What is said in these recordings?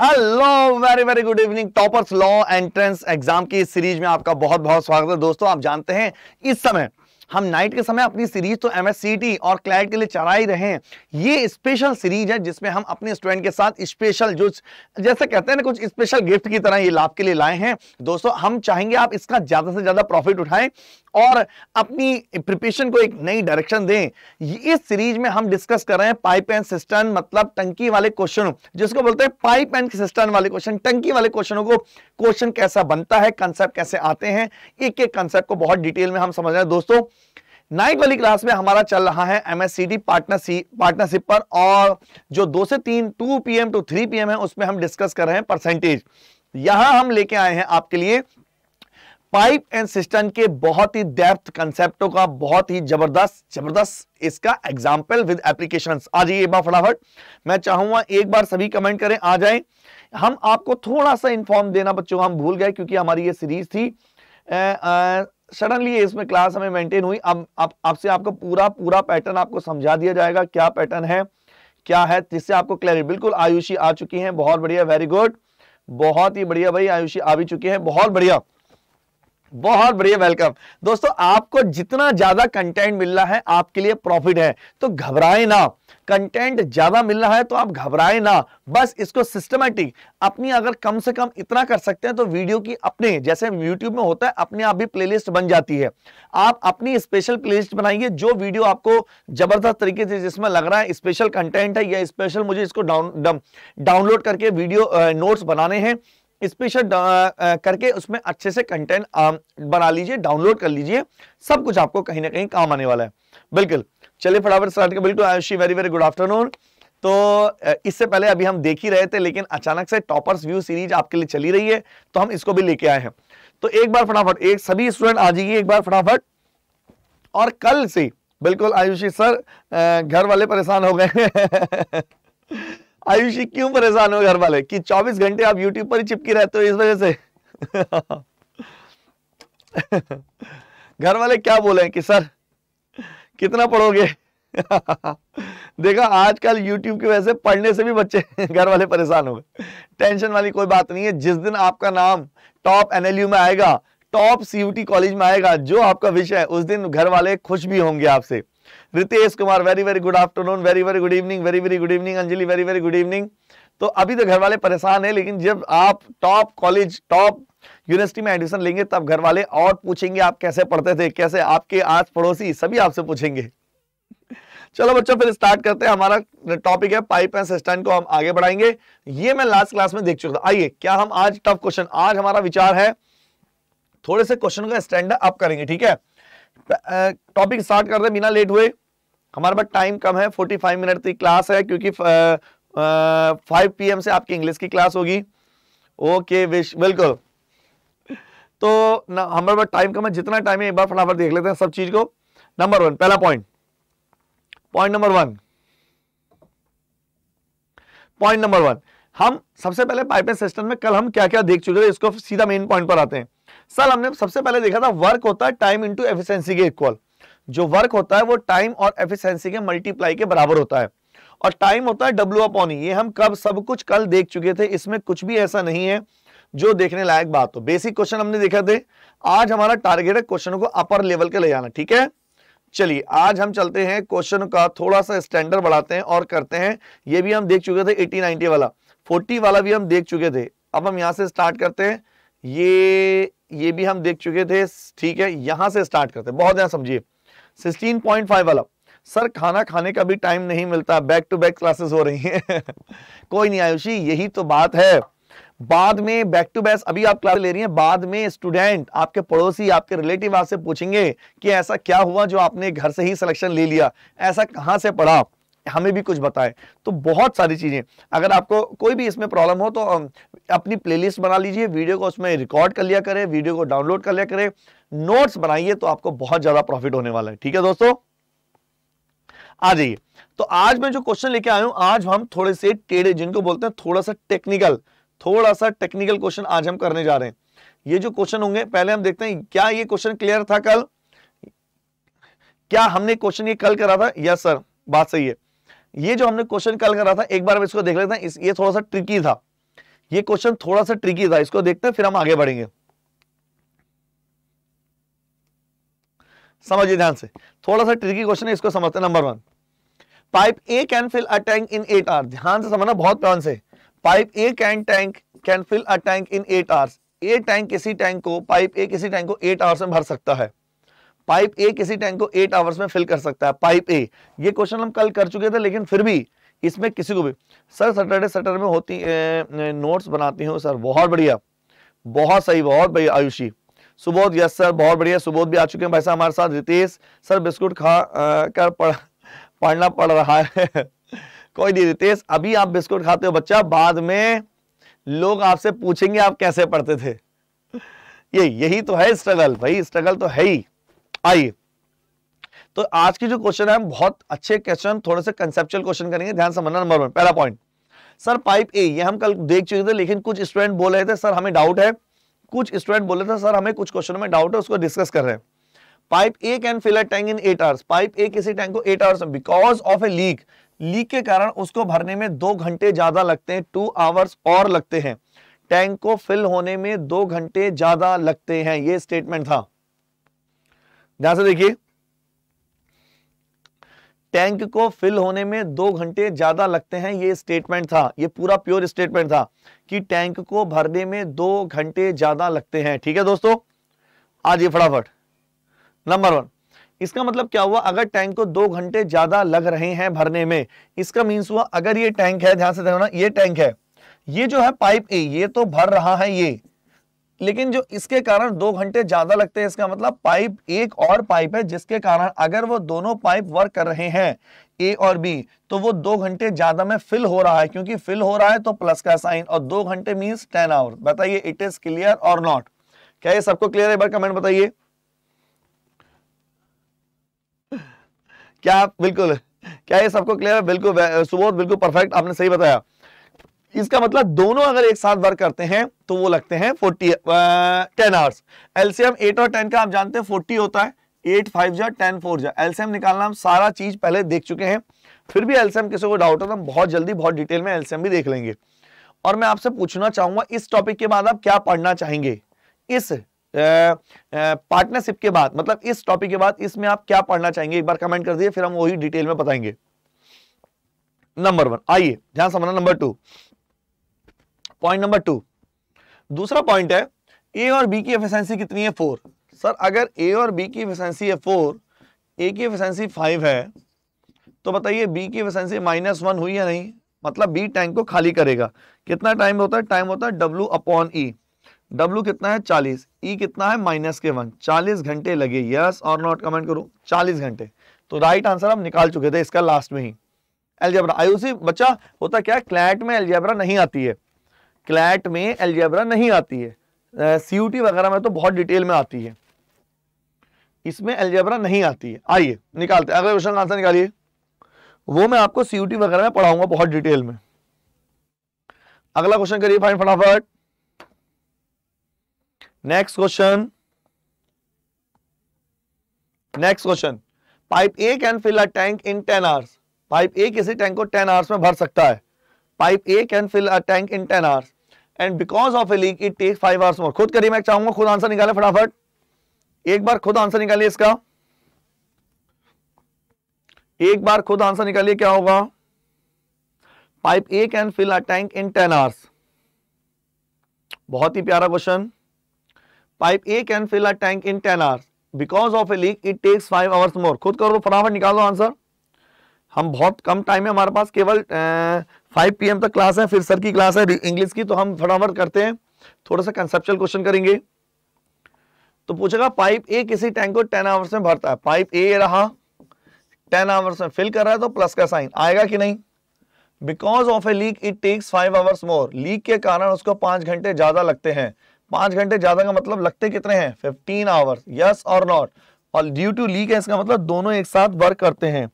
Hello very very good evening toppers law entrance exam की series में आपका बहुत बहुत स्वागत है दोस्तों आप जानते हैं इस समय हम नाइट के समय अपनी सीरीज तो एम और क्लाइट के लिए चला ही रहे हैं ये स्पेशल सीरीज है जिसमें हम अपने स्टूडेंट के साथ स्पेशल जो जैसे कहते हैं ना कुछ स्पेशल गिफ्ट की तरह ये लाभ के लिए लाए हैं दोस्तों हम चाहेंगे आप इसका ज़्यादा से ज़्यादा प्रॉफिट उठाएं और अपनी प्रिपरेशन को एक नई डायरेक्शन दें इस सीरीज में हम डिस्कस कर रहे हैं पाइप एंड सिस्टम मतलब टंकी वाले क्वेश्चन जिसको बोलते हैं पाइप एंड सिस्टम वाले क्वेश्चन टंकी वाले क्वेश्चनों को क्वेश्चन कैसा बनता है कंसेप्ट कैसे आते हैं एक एक कंसेप्ट को बहुत डिटेल में हम समझ रहे हैं दोस्तों नाइट वाली क्लास में हमारा चल रहा है डी पार्टनरशिप पार्टनरशिप पर और जो दो से तीन two P M to three M है उसमें हम डिस्कस कर रहे हैं परसेंटेज यहां हम लेके आए हैं आपके लिए पाइप एंड सिस्टम के बहुत ही डेप्थ कंसेप्टों का बहुत ही जबरदस्त जबरदस्त इसका एग्जाम्पल विद एप्लीकेशन आ जाइए बार फटाफट मैं चाहूंगा एक बार सभी कमेंट करें आ जाए हम आपको थोड़ा सा इन्फॉर्म देना बच्चों हम भूल गए क्योंकि हमारी ये सीरीज थी सडनली इसमें क्लास हमें मेंटेन हुई अब आप, आपसे आपको पूरा पूरा पैटर्न आपको समझा दिया जाएगा क्या पैटर्न है क्या है जिससे आपको क्लैरिटी बिल्कुल आयुषी आ चुकी हैं बहुत बढ़िया वेरी गुड बहुत ही बढ़िया भाई आयुषी आ भी चुकी है बहुत बढ़िया बहुत बढ़िया वेलकम दोस्तों आपको जितना ज्यादा कंटेंट मिल रहा है आपके लिए प्रॉफिट है तो घबराए ना कंटेंट ज्यादा मिल रहा है तो आप घबराए ना बस इसको सिस्टमेटिक अपनी अगर कम से कम इतना कर सकते हैं तो वीडियो की अपने जैसे यूट्यूब में होता है अपने आप भी प्लेलिस्ट बन जाती है आप अपनी स्पेशल प्लेलिस्ट बनाइए जो वीडियो आपको जबरदस्त तरीके से जिसमें लग रहा है स्पेशल कंटेंट है या स्पेशल मुझे इसको डाउन डाउनलोड करके वीडियो नोट्स बनाने हैं स्पेशल uh, uh, करके उसमें अच्छे से कंटेंट um, बना लीजिए डाउनलोड कर लीजिए सब कुछ आपको कहीं ना कहीं काम आने वाला है बिल्कुल चलिए फटाफट स्टार्ट कर बिल्कुल Ayushi very very good afternoon तो uh, इससे पहले अभी हम देख ही रहे थे लेकिन अचानक से टॉपर्स व्यू सीरीज आपके लिए चली रही है तो हम इसको भी लेके आए हैं तो एक बार फटाफट एक सभी स्टूडेंट आ जाइए एक बार फटाफट और कल से बिल्कुल आयुषी सर घर वाले परेशान हो गए आयुषी क्यों परेशान हो घर वाले कि 24 घंटे आप यूट्यूब पर ही चिपकी रहते हो इस वजह से घर वाले क्या बोले कि सर कितना पढ़ोगे देखा आजकल YouTube की वजह से पढ़ने से भी बच्चे घर वाले परेशान हो गए टेंशन वाली कोई बात नहीं है जिस दिन आपका नाम टॉप एन में आएगा टॉप सीयूटी कॉलेज में आएगा जो आपका विषय है उस दिन घर वाले खुश भी होंगे आपसे Ritesh Kumar very very good afternoon very very good evening very very good evening Anjali very very good evening तो अभी तो घर वाले परेशान है लेकिन जब आप टॉप कॉलेज टॉप यूनिवर्सिटी में एडमिशन लेंगे तब घर वाले और पूछेंगे आप कैसे पढ़ते थे कैसे आपके आस पड़ोसी सभी आपसे पूछेंगे चलो बच्चों फिर स्टार्ट करते हैं हमारा टॉपिक है पाइप एंड सिस्टम को हम आगे बढ़ाएंगे ये मैं लास्ट क्लास में देख चुका था आइए क्या हम आज टफ क्वेश्चन आज हमारा विचार है थोड़े से क्वेश्चन का स्टैंड अप करेंगे ठीक है टॉपिक स्टार्ट कर रहे बिना लेट हुए हमारे पास टाइम कम है 45 मिनट की क्लास है क्योंकि फाइव पीएम से आपकी इंग्लिश की क्लास होगी ओके विश बिल्कुल तो ना हमारे पास टाइम कम है जितना टाइम है एक बार फटाफट देख लेते हैं सब चीज को नंबर वन पहला point point number one point number one हम सबसे पहले पाइपलाइन सिस्टम में कल हम क्या क्या देख चुके हैं इसको सीधा मेन पॉइंट पर आते हैं सर हमने सबसे पहले देखा था वर्क होता है टाइम इंटू एफिशियंसी के इक्वल जो वर्क होता है वो टाइम और एफिशियंसी के मल्टीप्लाई के बराबर होता है और टाइम होता है डब्ल्यू अपॉन e. ये हम कब सब कुछ कल देख चुके थे इसमें कुछ भी ऐसा नहीं है जो देखने लायक बात हो बेसिक क्वेश्चन हमने देखा थे आज हमारा टारगेट है क्वेश्चन को अपर लेवल के ले जाना ठीक है चलिए आज हम चलते हैं क्वेश्चन का थोड़ा सा स्टैंडर्ड बढ़ाते हैं और करते हैं ये भी हम देख चुके थे 80 90 वाला 40 वाला भी हम देख चुके थे अब हम यहां से स्टार्ट करते हैं ये ये भी हम देख चुके थे ठीक है यहां से स्टार्ट करते हैं बहुत ध्यान समझिए 16.5 वाला सर खाना खाने का भी टाइम नहीं मिलता बैक टू बैक क्लासेस हो रही हैं कोई नहीं आयुषी यही तो बात है बाद में बैक टू बैक अभी आप क्लास ले रही हैं बाद में स्टूडेंट आपके पड़ोसी आपके रिलेटिव आपसे पूछेंगे कि ऐसा क्या हुआ जो आपने घर से ही सिलेक्शन ले लिया ऐसा कहां से पढ़ा हमें भी कुछ बताए तो बहुत सारी चीज़ें अगर आपको कोई भी इसमें प्रॉब्लम हो तो अपनी प्लेलिस्ट बना लीजिए वीडियो को उसमें रिकॉर्ड कर लिया करें वीडियो को डाउनलोड कर लिया करें नोट्स बनाइए तो आपको बहुत ज़्यादा प्रॉफिट होने वाला है ठीक है दोस्तों आ जाइए तो आज मैं जो क्वेश्चन लेके आया हूं आज हम थोड़े से टेढ़े जिनको बोलते हैं थोड़ा सा टेक्निकल थोड़ा सा टेक्निकल क्वेश्चन आज हम करने जा रहे हैं ये जो क्वेश्चन होंगे पहले हम देखते हैं क्या ये क्वेश्चन क्लियर था कल क्या हमने क्वेश्चन ये कल करा था यस सर बात सही है ये जो हमने क्वेश्चन कल करा था एक बार इसको देख लेते हैं इस, ये थोड़ा सा ट्रिकी था ये क्वेश्चन थोड़ा सा ट्रिकी था इसको देखते हैं फिर हम आगे बढ़ेंगे समझिए ध्यान से थोड़ा सा ट्रिकी क्वेश्चन है इसको समझते हैं number one pipe A can fill a tank in eight hours ध्यान से समझना बहुत ध्यान से pipe A can tank can fill a tank in eight hours a tank किसी टैंक को पाइप ए किसी टैंक को एट आवर्स में भर सकता है पाइप ए किसी टैंक को एट आवर्स में फिल कर सकता है पाइप ए ये क्वेश्चन हम कल कर चुके थे लेकिन फिर भी इसमें किसी को भी सर सैटरडे सैटरडे में होती नोट्स बनाती हूँ सर बहुत बढ़िया बहुत सही बहुत बढ़िया आयुषी सुबोध यस सर बहुत बढ़िया सुबोध भी आ चुके हैं भाई साहब हमारे साथ रितेश सर बिस्कुट खा आ, कर पढ़ पढ़ना पड़ रहा है कोई नहीं रितेश अभी आप बिस्कुट खाते हो बच्चा बाद में लोग आपसे पूछेंगे आप कैसे पढ़ते थे ये यही तो है स्ट्रगल भाई स्ट्रगल तो है ही आइए तो आज की जो क्वेश्चन है बहुत अच्छे क्वेश्चन थोड़े से कंसेप्चुअल क्वेश्चन करेंगे ध्यान समझना नंबर वन पहला पॉइंट सर पाइप ए ये हम कल देख चुके थे लेकिन कुछ स्टूडेंट बोल रहे थे सर हमें डाउट है कुछ स्टूडेंट बोले थे सर हमें कुछ क्वेश्चन में डाउट है उसको डिस्कस कर रहे हैं pipe A can fill a tank in eight hours pipe A किसी टैंक को eight hours because of a leak leak के कारण उसको भरने में दो घंटे ज्यादा लगते हैं टू आवर्स और लगते हैं टैंक को फिल होने में दो घंटे ज्यादा लगते हैं ये स्टेटमेंट था ध्यान से देखिए टैंक को फिल होने में दो घंटे ज्यादा लगते हैं ये स्टेटमेंट था ये पूरा प्योर स्टेटमेंट था कि टैंक को भरने में दो घंटे ज्यादा लगते हैं ठीक है दोस्तों आज ये फटाफट नंबर वन इसका मतलब क्या हुआ अगर टैंक को दो घंटे ज्यादा लग रहे हैं भरने में इसका मीन्स हुआ अगर ये टैंक है ध्यान से ध्यान ये टैंक है ये जो है पाइप ए ये तो भर रहा है ये लेकिन जो इसके कारण दो घंटे ज्यादा लगते हैं इसका मतलब पाइप एक और पाइप है जिसके कारण अगर वो दोनों पाइप वर्क कर रहे हैं ए और बी तो वो दो घंटे ज्यादा में फिल हो रहा है क्योंकि फिल हो रहा है तो प्लस का साइन और दो घंटे मीन्स टेन आवर बताइए इट इज क्लियर और नॉट क्या ये सबको क्लियर है बार कमेंट बताइए क्या बिल्कुल क्या ये सबको क्लियर है बिल्कुल सुबोध बिल्कुल परफेक्ट आपने सही बताया इसका मतलब दोनों अगर एक साथ वर्क करते हैं तो वो लगते हैं forty ten hours LCM eight और टेन का आप जानते हैं फोर्टी होता है एट फाइव जा टेन फोर जा एलसीएम निकालना हम सारा चीज पहले देख चुके हैं फिर भी एलसीएम किसी को डाउट हो तो हम बहुत जल्दी बहुत डिटेल में एलसीएम भी देख लेंगे और मैं आपसे पूछना चाहूंगा इस टॉपिक के बाद आप क्या पढ़ना चाहेंगे इस पार्टनरशिप के बाद मतलब इस टॉपिक के बाद इसमें आप क्या पढ़ना चाहेंगे एक बार कमेंट कर दिए फिर हम वही डिटेल में बताएंगे नंबर वन आइए ध्यान समझना number two point number two दूसरा पॉइंट है ए और बी की एफिशिएंसी कितनी है फोर सर अगर ए और बी की एफिशिएंसी है फोर ए की एफिशिएंसी फाइव है तो बताइए बी की एफिशिएंसी माइनस वन हुई या नहीं मतलब बी टैंक को खाली करेगा कितना टाइम होता है टाइम होता है डब्ल्यू अपॉन ई डब्ल्यू कितना है चालीस ई e कितना है माइनस के वन चालीस घंटे लगे यस और नॉट कमेंट करो चालीस घंटे तो राइट आंसर हम निकाल चुके थे इसका लास्ट में ही एलजेब्रा आयुषी बच्चा होता क्या क्लैट में एलजेब्रा नहीं आती है क्लैट में एलजेब्रा नहीं आती है सीयूटी वगैरह में तो बहुत डिटेल में आती है इसमें एलजेब्रा नहीं आती है आइए निकालते अगले क्वेश्चन का आंसर निकालिए वो मैं आपको सीयूटी वगैरह में पढ़ाऊंगा बहुत डिटेल में अगला क्वेश्चन करिए फाइन फटाफट next question next question pipe A can fill a tank in ten hours pipe A किसी टैंक को टेन आवर्स में भर सकता है pipe A can fill a tank in ten hours and because of a leak it take five hours more खुद करिए मैं चाहूंगा खुद आंसर निकाले फटाफट एक बार खुद आंसर निकालिए इसका एक बार खुद आंसर निकालिए क्या होगा pipe A can fill a tank in ten hours बहुत ही प्यारा question pipe A can fill a tank in ten hours because of a leak it takes five hours more खुद करो फटाफट निकालो आंसर हम बहुत कम टाइम है हमारे पास केवल फाइव पी तक क्लास है फिर सर की क्लास है इंग्लिश की तो हम फटाफट करते हैं थोड़ा सा कंसेप्चुअल क्वेश्चन करेंगे तो पूछेगा पाइप ए किसी टैंक को टेन आवर्स में भरता है पाइप ए रहा टेन आवर्स में फिल कर रहा है तो प्लस का साइन आएगा कि नहीं because of a leak it takes five hours more leak के कारण उसको पांच घंटे ज्यादा लगते हैं पांच घंटे ज्यादा का मतलब लगते कितने हैं फिफ्टीन आवर्स यस और नॉट और ड्यू टू लीक है इसका मतलब दोनों एक साथ वर्क करते हैं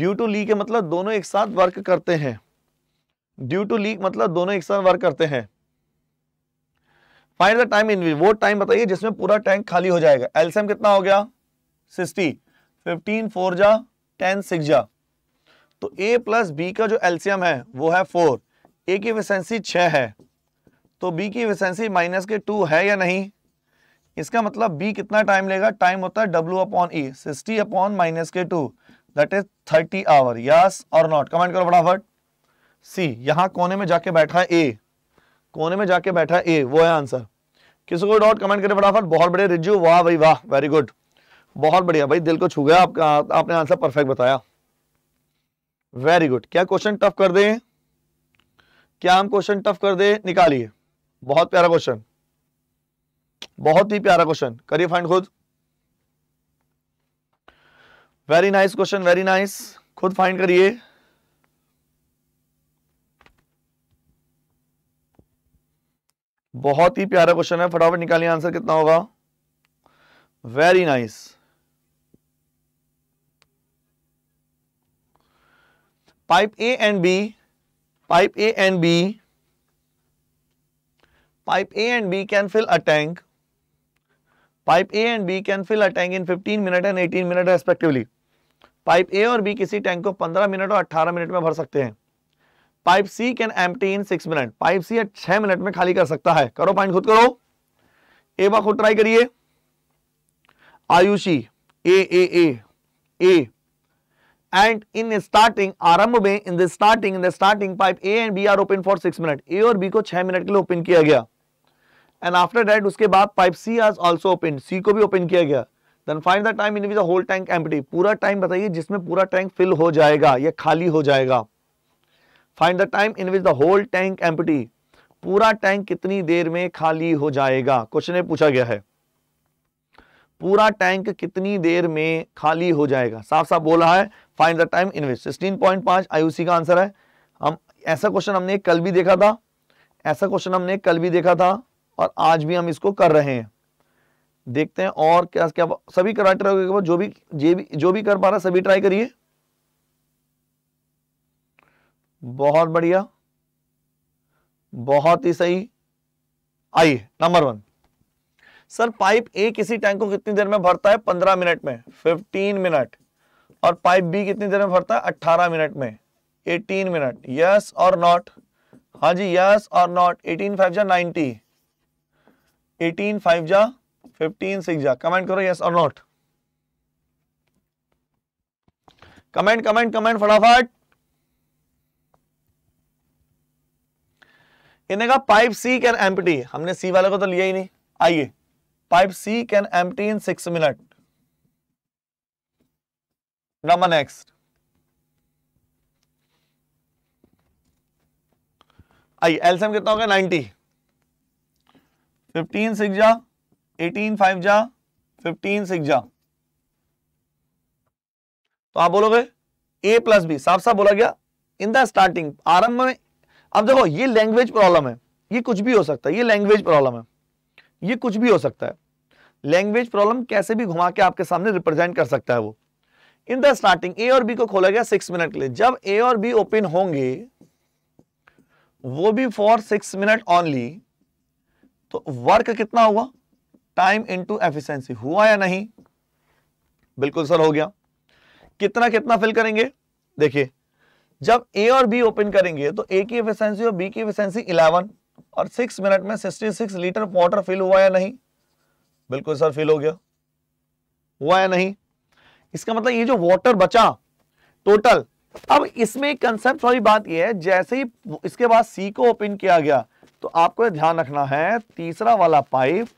ड्यू टू लीक है मतलब दोनों एक साथ वर्क करते हैं ड्यू टू लीक मतलब दोनों एक साथ वर्क करते हैं फाइंड द टाइम इन वो टाइम बताइए जिसमें पूरा टैंक खाली हो जाएगा एल्सियम कितना हो गया सिक्सटी फिफ्टीन फोर जा टेन सिक्स जा तो ए प्लस बी का जो एल्सियम है वो है फोर ए की विसेंसी छः है तो बी की विसेंसी माइनस के टू है या नहीं इसका मतलब बी कितना टाइम लेगा टाइम होता है W upon E sixty upon minus के two that is thirty hour yes और नॉट कमेंट करो फटाफट सी यहां कोने में जाके बैठा है ए कोने में जाके बैठा है ए वो है आंसर किसी को डॉट कमेंट करें फटाफट बहुत बढ़िया रिज्यू वाह भाई वाह वेरी गुड बहुत बढ़िया भाई दिल को छू गया आपका आपने आंसर परफेक्ट बताया वेरी गुड क्या क्वेश्चन टफ कर दें क्या हम क्वेश्चन टफ कर दें निकालिए बहुत प्यारा क्वेश्चन बहुत ही प्यारा क्वेश्चन करिए फाइंड खुद very nice question very nice खुद फाइंड करिए बहुत ही प्यारा क्वेश्चन है फटाफट निकालिए आंसर कितना होगा very nice pipe A and B pipe A and B pipe A and B can fill a tank pipe A and B can fill a tank in 15 minute and 18 minute respectively pipe A और B किसी tank को 15 minute और 18 minute में भर सकते हैं pipe C can empty in six minute pipe C छह minute में खाली कर सकता है करो पॉइंट खुद करो ए बार खुद ट्राई करिए Ayushi A A A A and in starting आरंभ में in the starting in the starting pipe A and B are open for six minute A और बी को छह मिनट के लिए ओपन किया गया एंड आफ्टर दैट उसके बाद पाइप सी आज ऑल्सो ओपन सी को भी ओपन किया गया then find the time in which the whole tank empty पूरा टाइम बताइए जिसमें पूरा टैंक फिल हो जाएगा या खाली हो जाएगा find the time in which the whole tank empty पूरा टैंक कितनी देर में खाली हो जाएगा क्वेश्चन पूछा गया है पूरा टैंक कितनी देर में खाली हो जाएगा साफ साफ बोला है find the time in which sixteen point पांच आईयूसी का आंसर है हम ऐसा क्वेश्चन हमने कल भी देखा था ऐसा क्वेश्चन हमने कल भी देखा था और आज भी हम इसको कर रहे हैं देखते हैं और क्या क्या सभी कराटे जो भी जे भी जो भी कर पा रहा सभी ट्राई करिए बहुत बढ़िया बहुत ही सही आइए number one sir pipe A किसी टैंक को कितनी देर में भरता है पंद्रह मिनट में फिफ्टीन मिनट और पाइप बी कितनी देर में भरता है अट्ठारह मिनट में एटीन मिनट यस और नॉट हाँ जी यस और नॉट एटीन फाइव जा नाइनटी एटीन फाइव जा फिफ्टीन सिक्स जा कमेंट करो यस और नॉट कमेंट कमेंट कमेंट फटाफट इन्हें कहा पाइप सी कैन एम्प्टी हमने सी वाले को तो लिया ही नहीं आइए pipe C can empty in six minute number next आइए एलसीएम कितना होगा नाइनटी फिफ्टीन सिक्स जा एटीन फाइव जा फिफ्टीन सिक्स जा तो आप बोलोगे ए प्लस बी साफ साफ बोला गया इन द स्टार्टिंग आरंभ में अब देखो ये लैंग्वेज प्रॉब्लम है ये कुछ भी हो सकता है ये लैंग्वेज प्रॉब्लम है ये कुछ भी हो सकता है लैंग्वेज प्रॉब्लम कैसे भी घुमा के आपके सामने रिप्रेजेंट कर सकता है वो इन द स्टार्टिंग ए और बी को खोला गया सिक्स मिनट के लिए जब ए और बी ओपन होंगे वो भी फॉर सिक्स मिनट ऑनली तो वर्क कितना हुआ टाइम इनटू एफिशिएंसी हुआ या नहीं बिल्कुल सर हो गया कितना कितना फिल करेंगे देखिए जब ए और बी ओपन करेंगे तो ए की एफिशिएंसी और बी की एफिशिएंसी 11 और 6 मिनट में 66 लीटर वाटर फिल हुआ या नहीं बिल्कुल सर फिल हो गया हुआ या नहीं इसका मतलब ये जो वाटर बचा टोटल अब इसमें एक कंसेप्ट वाली बात ये है जैसे ही इसके बाद सी को ओपन किया गया तो आपको यह ध्यान रखना है तीसरा वाला पाइप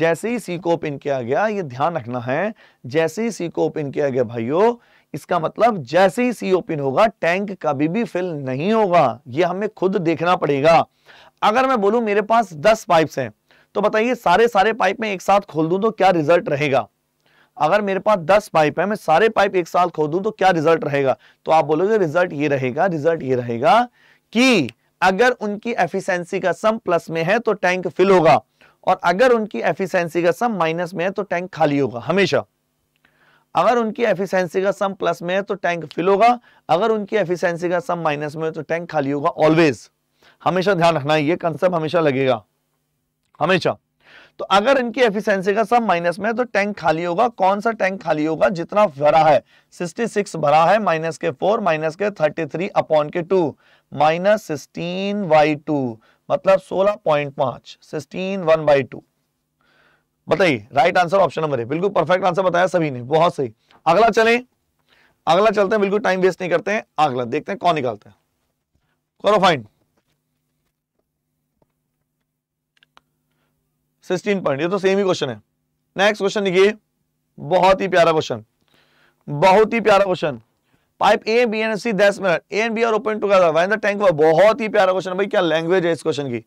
जैसे ही सी को ओपन किया गया ये ध्यान रखना है जैसे ही सी को ओपन किया गया भाइयों इसका मतलब जैसे ही सी ओपन होगा टैंक कभी भी फिल नहीं होगा ये हमें खुद देखना पड़ेगा अगर मैं बोलूं मेरे पास 10 पाइप्स हैं तो बताइए सारे सारे पाइप में एक साथ खोल दूं तो क्या रिजल्ट रहेगा अगर मेरे पास 10 पाइप है मैं सारे पाइप एक साथ खोल दूं तो क्या रिजल्ट रहेगा तो आप बोलोगे रिजल्ट ये रहेगा रिजल्ट ये रहेगा कि अगर उनकी एफिशिएंसी का सम प्लस में है तो टैंक फिल होगा और अगर उनकी एफिशिएंसी का सम माइनस में है तो टैंक खाली होगा हमेशा अगर उनकी एफिशिएंसी का सम प्लस में है तो टैंक फिल होगा अगर उनकी एफिशिएंसी का सम माइनस में है तो टैंक खाली होगा ऑलवेज हमेशा ध्यान रखना ये कंसेप्ट हमेशा लगेगा हमेशा तो अगर इनकी एफिशिएंसी का सम माइनस में है तो टैंक खाली होगा कौन सा टैंक खाली होगा जितना भरा है 66 भरा है माइनस के 4 माइनस के 33 अपॉन के 2 माइनस सिक्सटीन बाई टू मतलब 16.5 सिक्सटीन वन बाई टू बताइए राइट आंसर ऑप्शन नंबर है बिल्कुल परफेक्ट आंसर बताया सभी ने बहुत सही अगला चले अगला चलते हैं बिल्कुल टाइम वेस्ट नहीं करते हैं अगला देखते हैं कौन निकालते हैं करो फाइंड सिक्सटीन पॉइंट ये तो सेम ही क्वेश्चन है नेक्स्ट क्वेश्चन देखिए बहुत ही प्यारा क्वेश्चन बहुत ही प्यारा question pipe A B and C दस minute A and B are open together when the tank बहुत ही प्यारा क्वेश्चन भाई क्या लैंग्वेज है इस क्वेश्चन की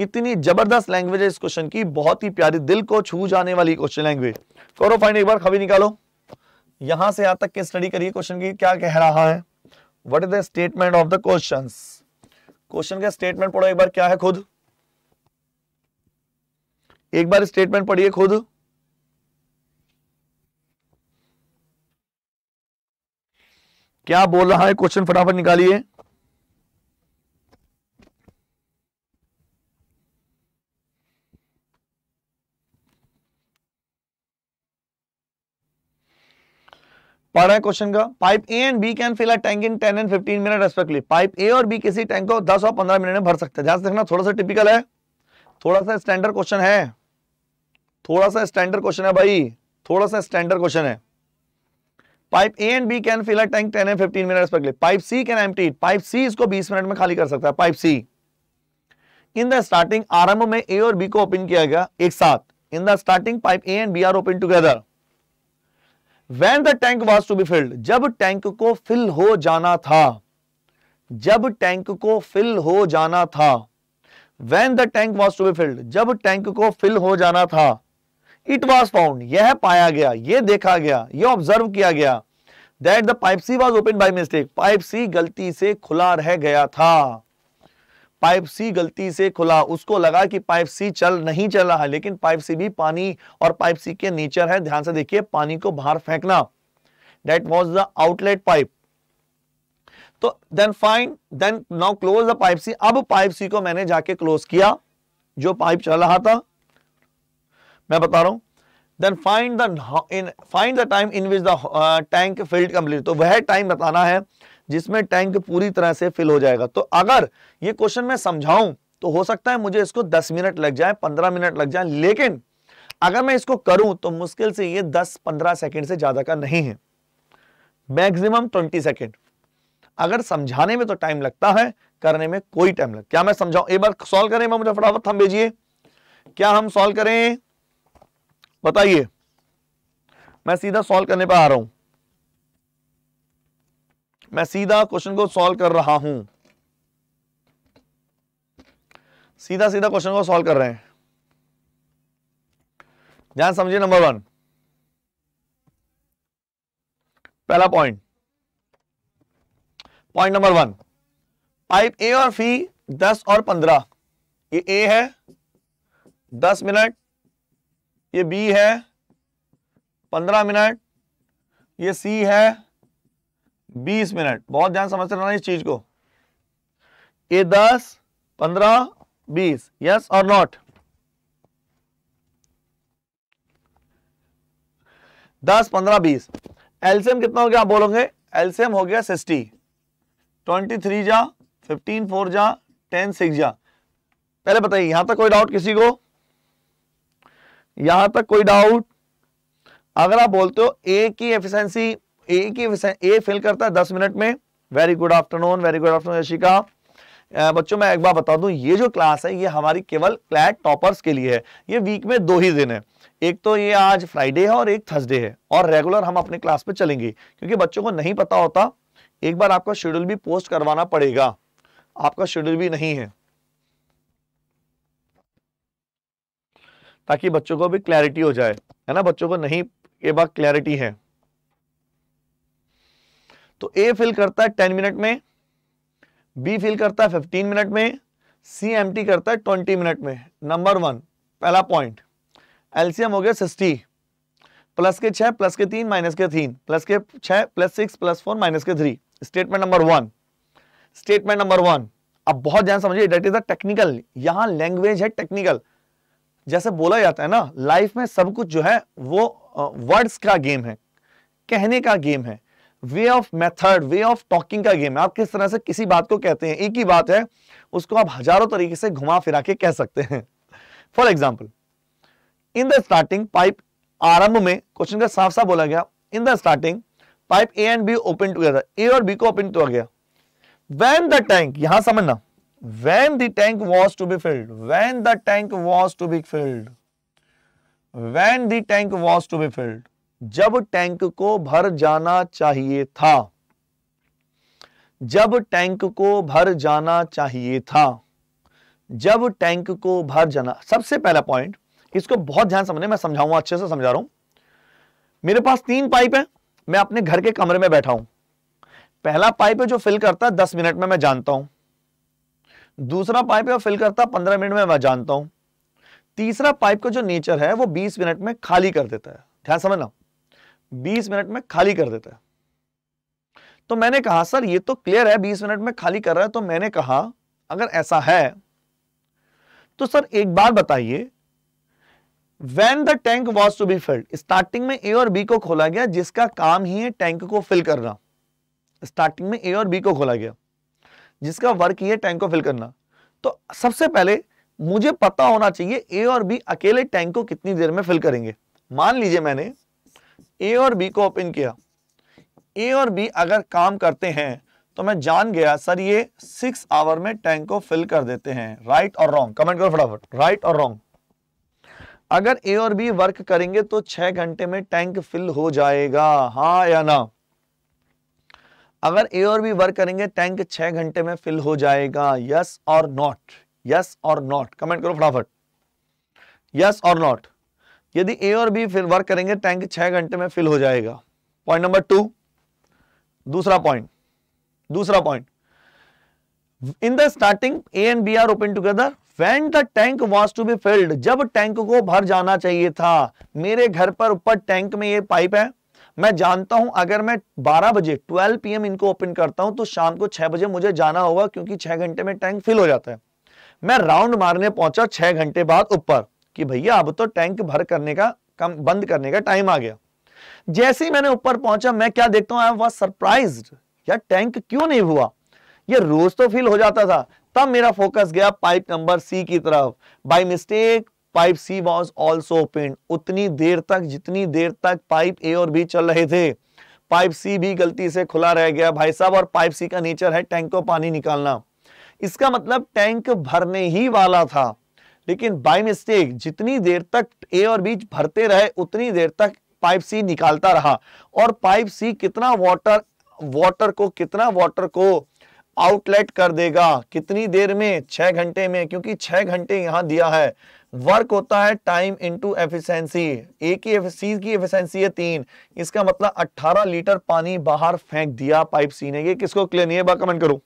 इतनी जबरदस्त लैंग्वेज है इस क्वेश्चन की बहुत ही प्यारी दिल को छू जाने वाली क्वेश्चन लैंग्वेज करो फाइंड एक बार खबी निकालो यहां से यहां तक के स्टडी करिए क्वेश्चन की क्या कह रहा है what is the statement of the question question का स्टेटमेंट पढ़ो एक बार क्या है खुद एक बार स्टेटमेंट पढ़िए खुद क्या बोल रहा है क्वेश्चन फटाफट निकालिए पढ़ा है क्वेश्चन का pipe A and B can fill a tank in 10 and 15 minute respectively pipe A और बी किसी टैंक को 10 और 15 मिनट में भर सकते हैं ध्यान से देखना थोड़ा सा टिपिकल है थोड़ा सा स्टैंडर्ड क्वेश्चन है थोड़ा सा स्टैंडर्ड क्वेश्चन है भाई थोड़ा सा स्टैंडर्ड क्वेश्चन है pipe A and B can fill a tank 10 and 15 minute respectively pipe C can empty it pipe C इसको 20 मिनट में खाली कर सकता है pipe C in the starting आरंभ में ए और बी को ओपन किया गया एक साथ in the starting pipe A and B are open together when the tank was to be filled जब टैंक को फिल हो जाना था जब टैंक को फिल हो जाना था when the tank was to be filled जब टैंक को फिल हो जाना था इट वॉज फाउंड यह पाया गया यह देखा गया यह ऑब्जर्व किया गया that the pipe C was open by mistake pipe C गलती से खुला रह गया था पाइप सी गलती से खुला उसको लगा कि पाइप सी चल नहीं चल रहा है लेकिन पाइप सी भी पानी और पाइप सी के नेचर है ध्यान से देखिए पानी को बाहर फेंकना that was the outlet pipe तो then fine then now close the pipe C अब पाइप सी को मैंने जाके क्लोज किया जो पाइप चल रहा था मैं बता रहा हूं then find the in find the time in which the tank filled complete तो वह टाइम बताना है जिसमें टैंक पूरी तरह से फिल हो जाएगा तो अगर ये क्वेश्चन मैं समझाऊं तो हो सकता है मुझे इसको 10 मिनट लग जाए 15 मिनट लग जाए लेकिन अगर मैं इसको करूं तो मुश्किल से ये 10-15 सेकंड से ज्यादा का नहीं है मैक्सिमम 20 सेकंड अगर समझाने में तो टाइम लगता है करने में कोई टाइम लगता क्या मैं समझाऊं एक बार सॉल्व करें मुझे फटाफट हम भेजिए क्या हम सोल्व करें बताइए मैं सीधा सोल्व करने पर आ रहा हूं मैं सीधा क्वेश्चन को सॉल्व कर रहा हूं सीधा सीधा क्वेश्चन को सॉल्व कर रहे हैं ध्यान समझिए नंबर वन पहला point point number one pipe A और फी दस और पंद्रह ये ए है दस मिनट ये बी है पंद्रह मिनट ये सी है बीस मिनट बहुत ध्यान समझ रहे इस चीज को ये दस पंद्रह बीस यस और नॉट दस पंद्रह बीस एल्सियम कितना हो गया आप बोलोगे एल्सियम हो गया सिक्सटी ट्वेंटी थ्री जा फिफ्टीन फोर जा टेन सिक्स जा पहले बताइए यहां तक कोई डाउट किसी को यहां तक कोई डाउट अगर आप बोलते हो ए की एफिशिएंसी ए की ए फिल करता है दस मिनट में very good afternoon very good afternoon Yashika बच्चों मैं एक बार बता दूं ये जो क्लास है ये हमारी केवल क्लैट टॉपर्स के लिए है ये वीक में दो ही दिन है एक तो ये आज फ्राइडे है और एक थर्सडे है और रेगुलर हम अपने क्लास पे चलेंगे क्योंकि बच्चों को नहीं पता होता एक बार आपका शेड्यूल भी पोस्ट करवाना पड़ेगा आपका शेड्यूल भी नहीं है ताकि बच्चों को भी क्लैरिटी हो जाए है ना बच्चों को नहीं ये बात क्लैरिटी है तो ए फिल करता है टेन मिनट में बी फिल करता है फिफ्टीन मिनट में सी एम टी करता है ट्वेंटी मिनट में नंबर वन पहला पॉइंट एलसीएम हो गया सिक्सटी प्लस के छह प्लस के तीन माइनस के तीन प्लस के छह plus six plus four minus के three statement number one statement number one अब बहुत ध्यान समझिए डेट इज द टेक्निकल यहां लैंग्वेज है टेक्निकल जैसे बोला जाता है ना लाइफ में सब कुछ जो है वो वर्ड्स का गेम है कहने का गेम है way of method way of talking का गेम है आप किस तरह से किसी बात को कहते हैं एक ही बात है उसको आप हजारों तरीके से घुमा फिरा के कह सकते हैं for example in the starting pipe आरंभ में क्वेश्चन का साफ साफ बोला गया in the starting pipe A and B open together A और बी को ओपन टू गया वेन द टैंक यहां समझना when the tank was to be filled when the tank was to be filled when the tank was to be filled जब tank को भर जाना चाहिए था जब टैंक को भर जाना चाहिए था जब टैंक को भर जाना सबसे पहला पॉइंट इसको बहुत ध्यान समझने मैं समझाऊंगा अच्छे से समझा रहा हूं मेरे पास तीन पाइप है मैं अपने घर के कमरे में बैठा हूं पहला पाइप है जो फिल करता है दस मिनट में मैं जानता हूं दूसरा पाइप है फिल करता है पंद्रह मिनट में मैं जानता हूं तीसरा पाइप का जो नेचर है वो बीस मिनट में खाली कर देता है ध्यान समझना बीस मिनट में खाली कर देता है तो मैंने कहा सर ये तो क्लियर है बीस मिनट में खाली कर रहा है तो मैंने कहा अगर ऐसा है तो सर एक बार बताइए when the tank was to be filled starting में ए और बी को खोला गया जिसका काम ही है टैंक को फिल करना स्टार्टिंग में ए और बी को खोला गया जिसका वर्क ही है टैंक को फिल करना तो सबसे पहले मुझे पता होना चाहिए ए और बी अकेले टैंक को कितनी देर में फिल करेंगे मान लीजिए मैंने ए और बी को ओपन किया ए और बी अगर काम करते हैं तो मैं जान गया सर ये सिक्स आवर में टैंक को फिल कर देते हैं राइट और रॉन्ग कमेंट करो फटाफट राइट और रॉन्ग अगर ए और बी वर्क करेंगे तो छह घंटे में टैंक फिल हो जाएगा हाँ या ना अगर ए और बी वर्क करेंगे टैंक छह घंटे में फिल हो जाएगा यस और नॉट यस और नॉट कमेंट करो फटाफट यस और नॉट यदि ए और बी फिर वर्क करेंगे टैंक छह घंटे में फिल हो जाएगा पॉइंट नंबर टू दूसरा पॉइंट दूसरा point in the starting A and B are open together when the tank was to be filled जब टैंक को भर जाना चाहिए था मेरे घर पर ऊपर टैंक में ये पाइप है मैं जानता हूं अगर मैं 12 बजे 12 पीएम इनको ओपन करता हूं तो शाम को 6 बजे मुझे जाना होगा क्योंकि 6 घंटे में टैंक फिल हो जाता है मैं राउंड मारने पहुंचा 6 घंटे बाद ऊपर कि भैया अब तो टैंक भर करने का कम बंद करने का टाइम आ गया जैसे ही मैंने ऊपर पहुंचा मैं क्या देखता हूं आई वॉज सरप्राइज यार टैंक क्यों नहीं हुआ ये रोज तो फील हो जाता था तब मेरा फोकस गया पाइप नंबर सी की तरफ by mistake pipe C was also open उतनी देर तक जितनी देर तक पाइप ए और बी चल रहे थे पाइप सी भी गलती से खुला रह गया भाई साहब और पाइप सी का नेचर है टैंक को पानी निकालना इसका मतलब टैंक भरने ही वाला था लेकिन बाई मिस्टेक जितनी देर तक ए और बी भरते रहे उतनी देर तक पाइप सी निकालता रहा और पाइप सी कितना वाटर वाटर को कितना वाटर को आउटलेट कर देगा कितनी देर में छह घंटे में क्योंकि छह घंटे यहाँ दिया है वर्क होता है टाइम इनटू एफिशिएंसी ए की सी की एफिशिएंसी है तीन इसका मतलब 18 लीटर पानी बाहर फेंक दिया पाइप सी ने ये किसको क्लियर नहीं है कमेंट करो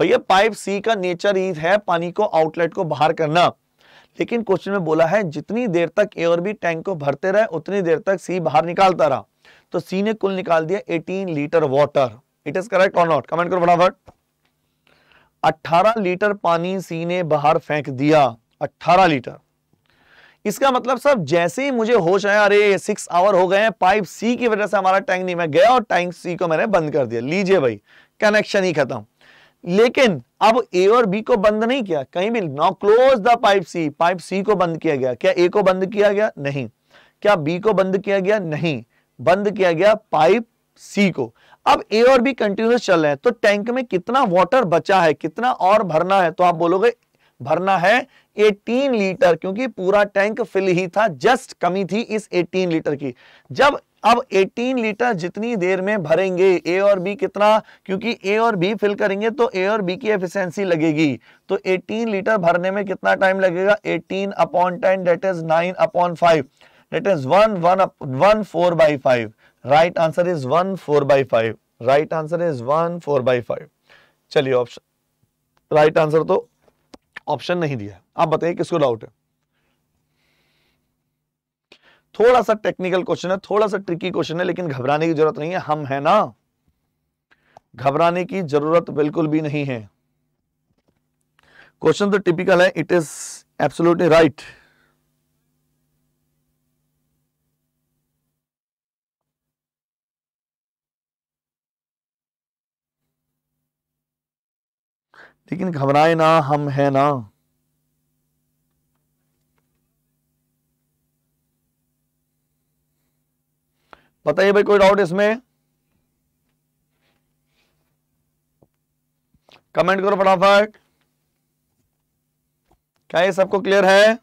भैया पाइप सी का नेचर ही है पानी को आउटलेट को बाहर करना लेकिन क्वेश्चन में बोला है जितनी देर तक ए और बी टैंक को भरते रहे उतनी देर तक सी बाहर निकालता रहा तो सी ने कुल निकाल दिया 18 litre water it is correct और नॉट कमेंट करो फटाफट 18 लीटर पानी सी ने बाहर फेंक दिया 18 लीटर इसका मतलब सब जैसे ही मुझे होश आया अरे सिक्स आवर हो गए हैं पाइप सी की वजह से हमारा टैंक नहीं मैं गया और टैंक सी को मैंने बंद कर दिया लीजिए भाई कनेक्शन ही खत्म लेकिन अब ए और बी को बंद नहीं किया कहीं भी no close the pipe C pipe C को बंद किया गया क्या ए को बंद किया गया नहीं क्या बी को बंद किया गया नहीं बंद किया गया पाइप सी को अब ए और बी कंटिन्यूस चल रहे हैं तो टैंक में कितना वाटर बचा है कितना और भरना है तो आप बोलोगे भरना है 18 लीटर क्योंकि पूरा टैंक फिल ही था जस्ट कमी थी इस 18 लीटर की जब अब 18 लीटर जितनी देर में भरेंगे ए और बी कितना क्योंकि ए और बी फिल करेंगे तो ए और बी की एफिशिएंसी लगेगी तो 18 लीटर भरने में कितना टाइम लगेगा 18 upon ten that is 9 upon 5 that is 1 1 one four by five right answer is 1 four by five right answer is 1 four by five चलिए ऑप्शन राइट आंसर तो ऑप्शन नहीं दिया आप बताइए किसको डाउट है थोड़ा सा टेक्निकल क्वेश्चन है थोड़ा सा ट्रिकी क्वेश्चन है लेकिन घबराने की जरूरत नहीं है हम है ना घबराने की जरूरत बिल्कुल भी नहीं है क्वेश्चन तो टिपिकल है इट इज एब्सोल्युटली राइट लेकिन घबराए ना हम है ना बताइए भाई कोई डाउट इसमें कमेंट करो फटाफट क्या ये सबको क्लियर है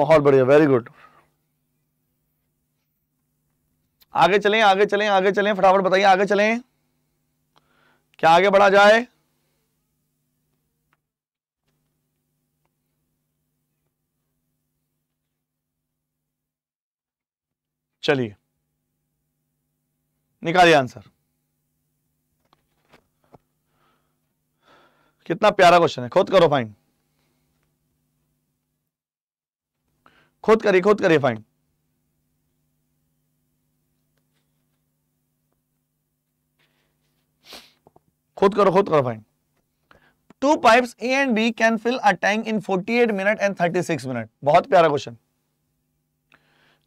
बहुत बढ़िया वेरी गुड आगे चलें आगे चलें आगे चलें फटाफट बताइए आगे चलें क्या आगे बढ़ा जाए चलिए निकालिए आंसर कितना प्यारा क्वेश्चन है खुद करो फाइन खुद करिए खुद करिए फाइन खुद करो खुद करो fine two pipes A and B can fill a tank in 48 minute and 36 minute बहुत प्यारा क्वेश्चन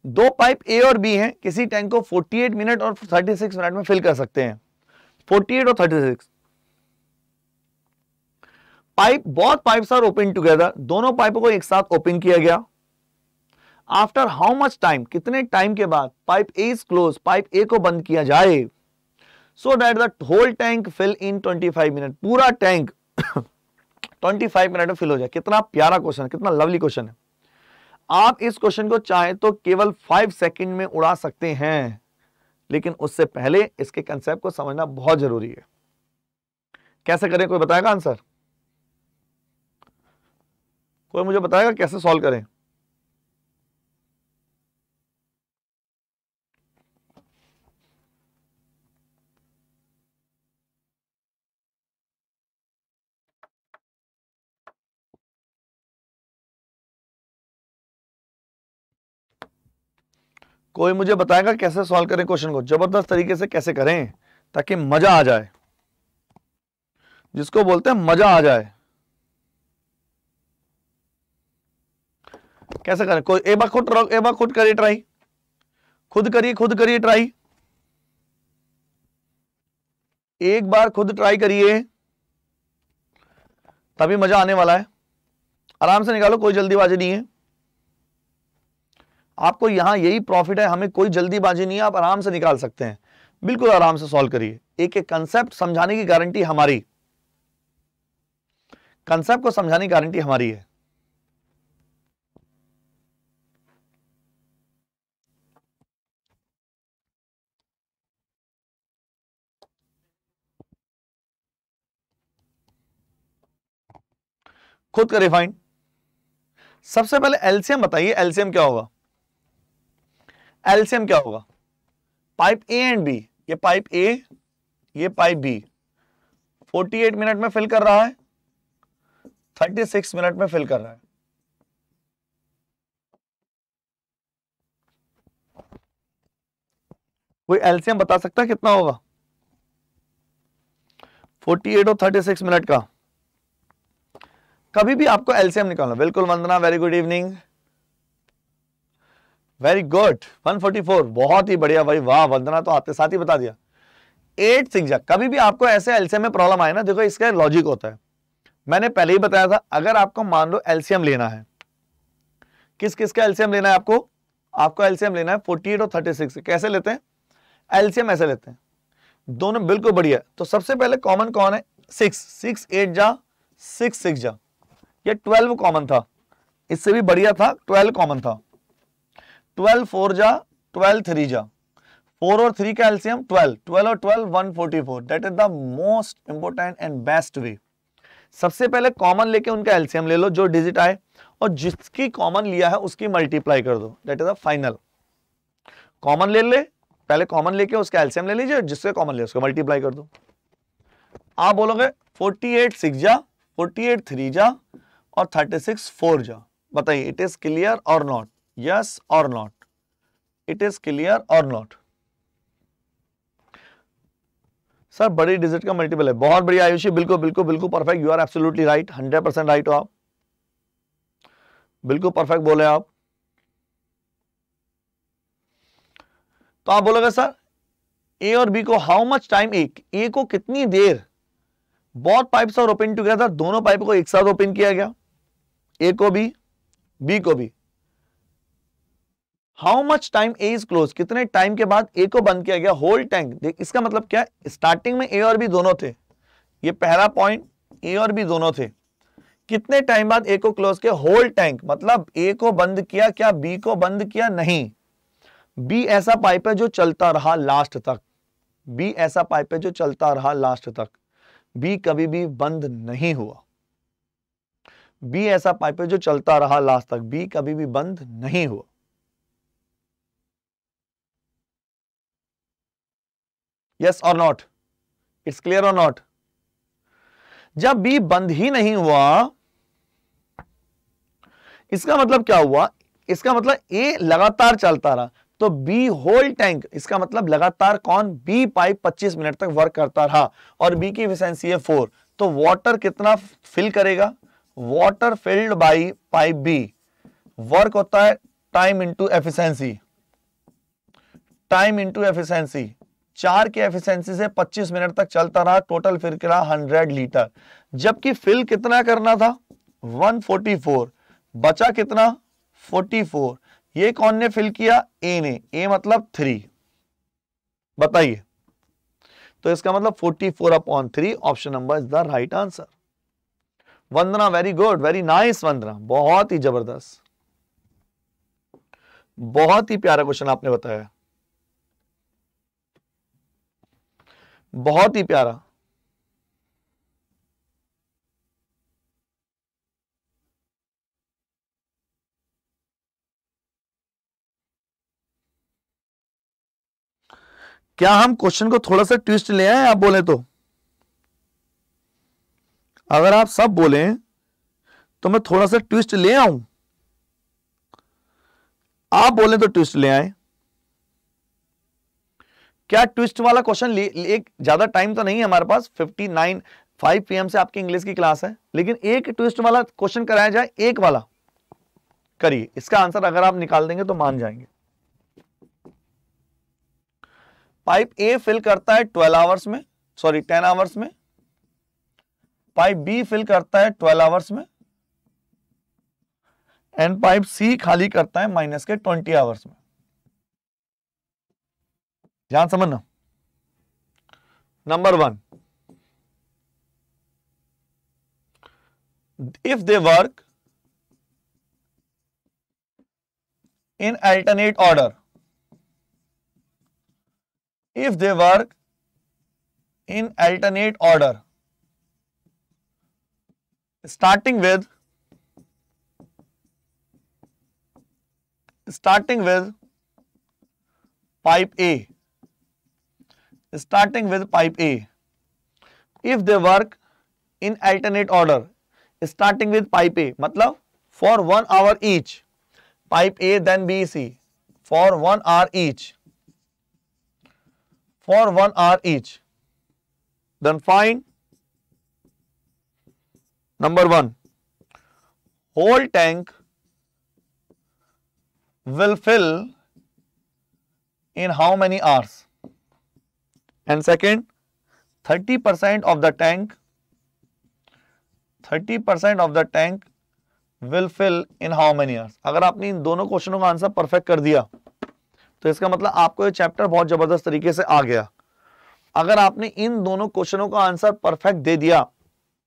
दो पाइप ए और बी हैं किसी टैंक को 48 मिनट और 36 मिनट में फिल कर सकते हैं 48 और 36 पाइप बहुत पाइप्स आर ओपन टुगेदर दोनों पाइपों को एक साथ ओपन किया गया आफ्टर हाउ मच टाइम कितने टाइम के बाद pipe A is close pipe A को बंद किया जाए so that the whole tank fill in 25 minute पूरा टैंक 25 मिनट में फिल हो जाए कितना प्यारा क्वेश्चन कितना लवली क्वेश्चन है आप इस क्वेश्चन को चाहे तो केवल फाइव सेकंड में उड़ा सकते हैं लेकिन उससे पहले इसके कंसेप्ट को समझना बहुत जरूरी है कैसे करें कोई बताएगा आंसर कोई मुझे बताएगा कैसे सॉल्व करें कोई मुझे बताएगा कैसे सॉल्व करें क्वेश्चन को जबरदस्त तरीके से कैसे करें ताकि मजा आ जाए जिसको बोलते हैं मजा आ जाए कैसे करें कोई एक बार खुद एक बार खुद करिए ट्राई खुद करिए खुद करिए ट्राई एक बार खुद ट्राई करिए तभी मजा आने वाला है आराम से निकालो कोई जल्दीबाजी नहीं है आपको यहां यही प्रॉफिट है हमें कोई जल्दीबाजी नहीं है आप आराम से निकाल सकते हैं बिल्कुल आराम से सॉल्व करिए एक एक कंसेप्ट समझाने की गारंटी हमारी कंसेप्ट को समझाने की गारंटी हमारी है खुद का रिफाइंड सबसे पहले एलसीएम बताइए एलसीएम क्या होगा एल्सियम क्या होगा पाइप ए एंड बी ये पाइप ए ये पाइप बी 48 मिनट में फिल कर रहा है 36 मिनट में फिल कर रहा है कोई एल्सियम बता सकता है कितना होगा 48 और 36 मिनट का कभी भी आपको एल्सियम निकालना बिल्कुल Vandana very good evening very good 144 बहुत ही बढ़िया भाई वाह वंदना तो आपके साथ ही बता दिया एट सिक्स कभी भी आपको ऐसे एलसीएम में प्रॉब्लम आए ना देखो इसका लॉजिक होता है मैंने पहले ही बताया था अगर आपको मान लो एलसीएम लेना है किस किस का एलसीएम लेना है आपको आपको एलसीएम लेना है 48 और 36 कैसे लेते हैं एलसीएम ऐसे लेते हैं दोनों बिल्कुल बढ़िया तो सबसे पहले कॉमन कौन है सिक्स सिक्स एट जा सिक्स सिक्स जा ट्वेल्व कॉमन था इससे भी बढ़िया था ट्वेल्व कॉमन था ट्वेल्व फोर जा ट्वेल्व थ्री जा फोर और थ्री का एल्सियम ट्वेल्व ट्वेल्व और twelve one forty four that is the most important and best way सबसे पहले कॉमन लेके उनका एल्सियम ले लो जो डिजिट आए और जिसकी कॉमन लिया है उसकी मल्टीप्लाई कर दो that is the final common ले ले पहले कॉमन लेके उसका एल्सियम ले लीजिए जिससे कॉमन ले उसको मल्टीप्लाई कर दो आप बोलोगे फोर्टी एट सिक्स जा फोर्टी एट थ्री जा और थर्टी सिक्स फोर जा बताइए इट इज क्लियर और नॉट यस और नॉट इट इज क्लियर और नॉट सर बड़ी डिजिट का मल्टीपल है बहुत बढ़िया आयुषी बिल्कुल बिल्कुल बिल्कुल perfect you are absolutely right hundred percent right हो आप बिल्कुल परफेक्ट बोले आप तो आप बोलोगे सर ए और बी को हाउ मच टाइम एक ए को कितनी देर बहुत पाइप्स और ओपन टूगेदर दोनों पाइप को एक साथ ओपन किया गया ए को भी बी को भी how much time A is close कितने टाइम के बाद ए को बंद किया गया होल टैंक इसका मतलब क्या स्टार्टिंग में ए और बी दोनों थे ये पहला पॉइंट ए और बी दोनों थे कितने टाइम बाद ए को क्लोज किया होल टैंक मतलब ए को बंद किया क्या बी को बंद किया नहीं बी ऐसा पाइप है जो चलता रहा लास्ट तक बी ऐसा पाइप है जो चलता रहा लास्ट तक बी कभी भी बंद नहीं हुआ बी ऐसा पाइप है जो चलता रहा लास्ट तक बी कभी भी बंद नहीं हुआ यस और नॉट इट्स क्लियर और नॉट जब बी बंद ही नहीं हुआ इसका मतलब क्या हुआ इसका मतलब ए लगातार चलता रहा तो बी होल टैंक इसका मतलब लगातार कौन बी पाइप 25 मिनट तक वर्क करता रहा और बी की एफिशिएंसी है फोर तो वाटर कितना फिल करेगा water filled by pipe B work होता है time into efficiency time into efficiency चार के एफिशिएंसी से 25 मिनट तक चलता रहा टोटल फिर करा 100 लीटर जबकि फिल कितना करना था 144 बचा कितना 44 ये कौन ने फिल किया ए ने ए मतलब थ्री बताइए तो इसका मतलब 44 four upon three option number is the right answer Vandana very good very nice Vandana बहुत ही जबरदस्त बहुत ही प्यारा क्वेश्चन आपने बताया बहुत ही प्यारा क्या हम क्वेश्चन को थोड़ा सा ट्विस्ट ले आए आप बोले तो अगर आप सब बोले तो मैं थोड़ा सा ट्विस्ट ले आऊं आप बोले तो ट्विस्ट ले आए क्या ट्विस्ट वाला क्वेश्चन एक ज्यादा टाइम तो नहीं है हमारे पास 59 5 पीएम से आपकी इंग्लिश की क्लास है लेकिन एक ट्विस्ट वाला क्वेश्चन कराया जाए एक वाला करिए इसका आंसर अगर आप निकाल देंगे तो मान जाएंगे पाइप ए फिल करता है 12 आवर्स में सॉरी 10 आवर्स में पाइप बी फिल करता है 12 आवर्स में एंड पाइप सी खाली करता है माइनस के 20 आवर्स में ध्यान समझना number 1 if they work in alternate order if they work in alternate order starting with starting with pipe A starting with pipe A. If they work in alternate order, starting with pipe A, matlab for 1 hour each, pipe A then B, C, for 1 hour each, for 1 hour each, then find number 1, whole tank will fill in how many hours? Thirty percent of the tank thirty percent of the tank will fill in how many years अगर आपने इन दोनों क्वेश्चनों का answer perfect कर दिया तो इसका मतलब आपको ये चैप्टर बहुत जबरदस्त तरीके से आ गया अगर आपने इन दोनों क्वेश्चनों का आंसर परफेक्ट दे दिया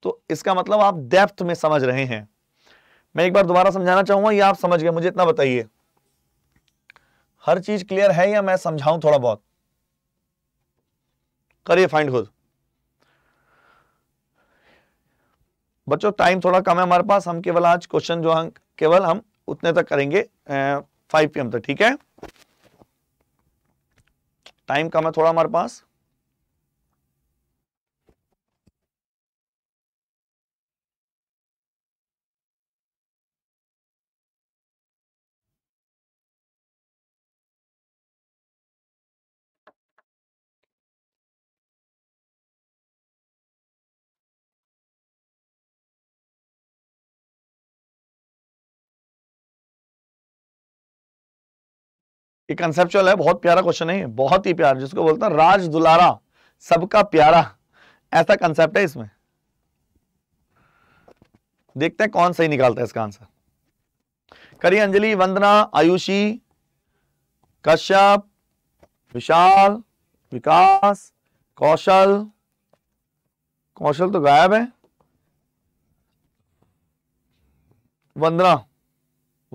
तो इसका मतलब आप डेप्थ में समझ रहे हैं मैं एक बार दोबारा समझाना चाहूंगा या आप समझ गए मुझे इतना बताइए हर चीज क्लियर है या मैं समझाऊं थोड़ा बहुत करिए फाइंड खुद बच्चों टाइम थोड़ा कम है हमारे पास हम केवल आज क्वेश्चन जो हम केवल हम उतने तक करेंगे फाइव पी तक ठीक है टाइम कम है थोड़ा हमारे पास एक कंसेप्चुअल है बहुत प्यारा क्वेश्चन है बहुत ही प्यार जिसको बोलता है राज दुलारा सबका प्यारा ऐसा कंसेप्ट है इसमें देखते हैं कौन सही निकालता है इसका आंसर करी अंजलि वंदना आयुषी कश्यप विशाल विकास कौशल कौशल तो गायब है वंदना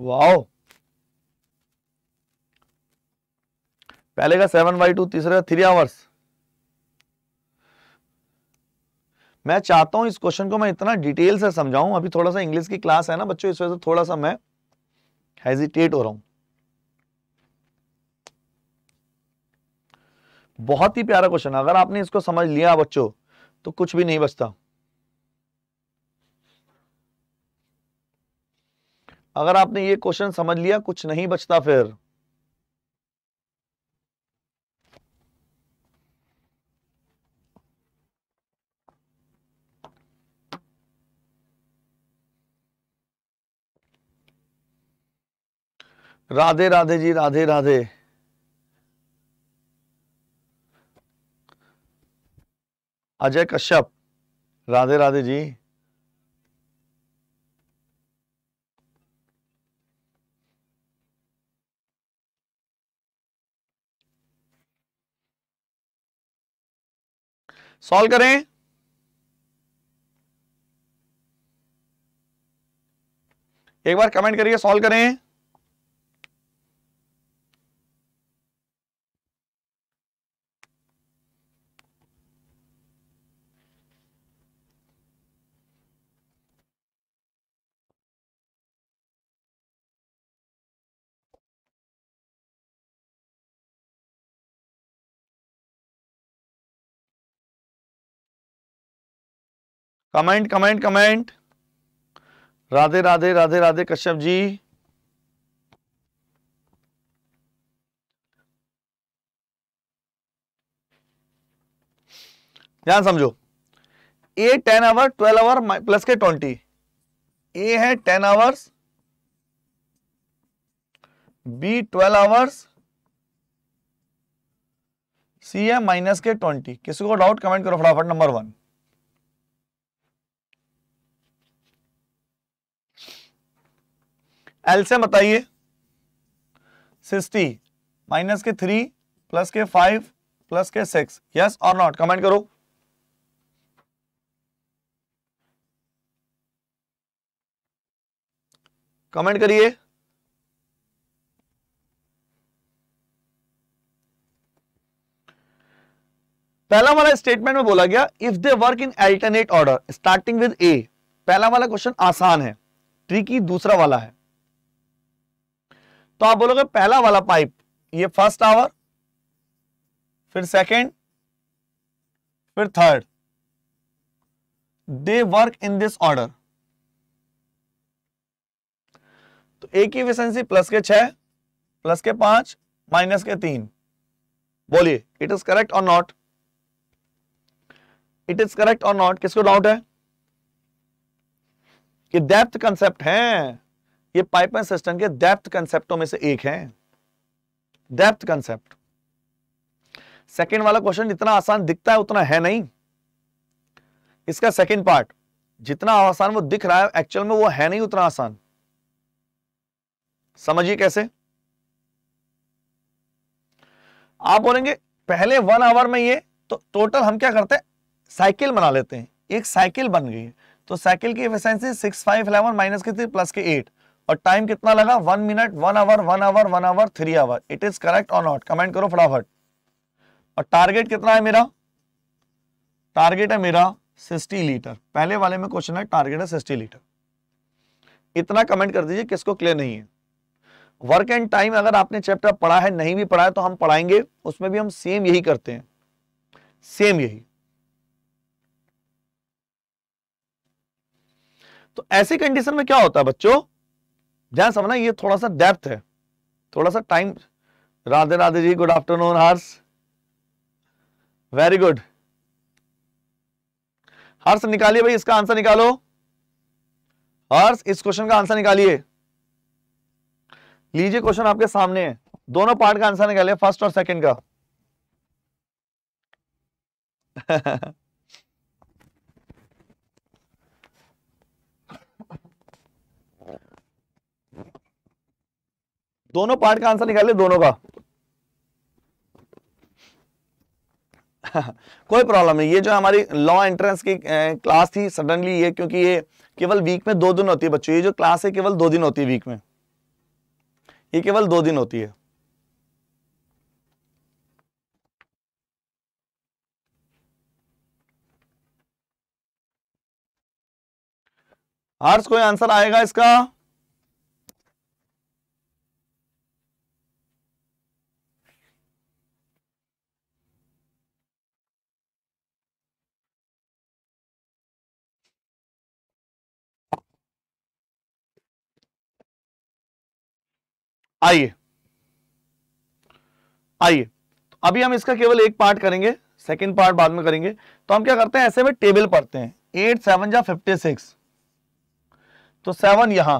वाओ पहले का सेवन बाई टू तीसरे का थ्री आवर्स मैं चाहता हूं इस क्वेश्चन को मैं इतना डिटेल से समझाऊं अभी थोड़ा सा इंग्लिश की क्लास है ना बच्चों इस वजह से थोड़ा सा मैं हेजिटेट हो रहा हूं बहुत ही प्यारा क्वेश्चन अगर आपने इसको समझ लिया बच्चों तो कुछ भी नहीं बचता अगर आपने ये क्वेश्चन समझ लिया कुछ नहीं बचता फिर राधे राधे जी राधे राधे अजय कश्यप राधे राधे जी सॉल्व करें एक बार कमेंट करिए सॉल्व करें comment comment comment Radhe Radhe Radhe Radhe Kashyap ji ध्यान समझो A ten hour twelve hour plus के ट्वेंटी ए है ten hours B twelve hours C है माइनस के ट्वेंटी किसी को डाउट कमेंट करो फटाफट नंबर वन एल्सियम बताइए सिक्सटी माइनस के थ्री प्लस के फाइव प्लस के सिक्स यस और नॉट कमेंट करो कमेंट करिए पहला वाला स्टेटमेंट में बोला गया if they work in alternate order starting with A पहला वाला क्वेश्चन आसान है ट्रिकी दूसरा वाला है तो आप बोलोगे पहला वाला पाइप ये फर्स्ट आवर फिर सेकेंड फिर third they work in this order तो ए की विसेंसी प्लस के छह प्लस के पांच माइनस के तीन बोलिए इट इज करेक्ट और नॉट इट इज करेक्ट और नॉट किसको डाउट है ये डेप्थ कंसेप्ट है ये पाइपलाइन सिस्टम के डेप्थ कंसेप्टों में से एक है डेप्थ कंसेप्ट सेकेंड वाला क्वेश्चन जितना आसान दिखता है उतना है नहीं इसका सेकेंड पार्ट जितना आसान वो दिख रहा है एक्चुअल में वो है नहीं उतना आसान समझिए कैसे आप बोलेंगे पहले वन आवर में ये तो टोटल हम क्या करते हैं साइकिल बना लेते हैं एक साइकिल बन गई है तो साइकिल की efficiency six five eleven minus के थ्री प्लस के एट और टाइम कितना लगा one minute one hour one hour one hour three hour it is correct और नॉट कमेंट करो फटाफट और टारगेट कितना है मेरा टारगेट है मेरा सिक्सटी लीटर पहले वाले में क्वेश्चन है टारगेट है सिक्सटी लीटर इतना कमेंट कर दीजिए किसको क्लियर नहीं है वर्क एंड टाइम अगर आपने चैप्टर पढ़ा है नहीं भी पढ़ा है तो हम पढ़ाएंगे उसमें भी हम सेम यही करते हैं सेम यही तो ऐसी कंडीशन में क्या होता है बच्चों जहां समझना ये थोड़ा सा डेप्थ है थोड़ा सा time Radhe Radhe ji good afternoon Harsh very good Harsh निकालिए भाई इसका आंसर निकालो हर्ष इस क्वेश्चन का आंसर निकालिए लीजिए क्वेश्चन आपके सामने है दोनों पार्ट का आंसर निकालिए फर्स्ट और सेकंड का दोनों पार्ट का आंसर निकाले दोनों का कोई प्रॉब्लम नहीं ये जो हमारी लॉ एंट्रेंस की क्लास थी सडनली ये क्योंकि ये केवल वीक में दो दिन होती है बच्चों ये जो क्लास है केवल दो दिन होती है वीक में ये केवल दो दिन होती है हर्ष कोई आंसर आएगा इसका आइए आइए तो अभी हम इसका केवल एक पार्ट करेंगे सेकेंड पार्ट बाद में करेंगे तो हम क्या करते हैं ऐसे में टेबल पढ़ते हैं एट सेवन या फिफ्टी सिक्स तो सेवन यहां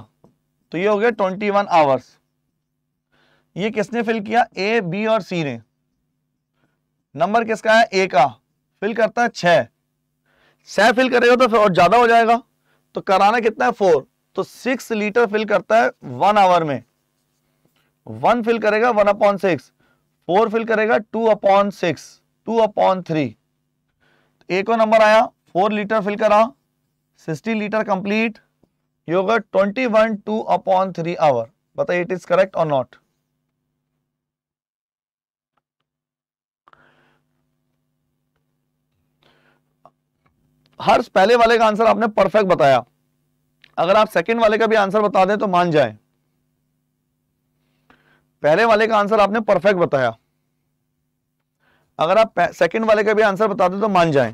तो ये हो गया ट्वेंटी वन आवर्स ये किसने फिल किया ए बी और सी ने नंबर किसका है ए का फिल करता है छह छह फिल करेगा तो फिर और ज़्यादा हो जाएगा तो कराना कितना है फोर तो सिक्स लीटर फिल करता है वन आवर में वन फिल करेगा one upon six four fill करेगा two upon six two upon three तो एक और नंबर आया फोर लीटर फिल करा सिक्सटी लीटर कंप्लीट योगा twenty one two upon three hour बताइए इट इज करेक्ट और नॉट हर पहले वाले का आंसर आपने परफेक्ट बताया अगर आप सेकंड वाले का भी आंसर बता दें तो मान जाए पहले वाले का आंसर आपने परफेक्ट बताया अगर आप सेकंड वाले का भी आंसर बता दें तो मान जाएं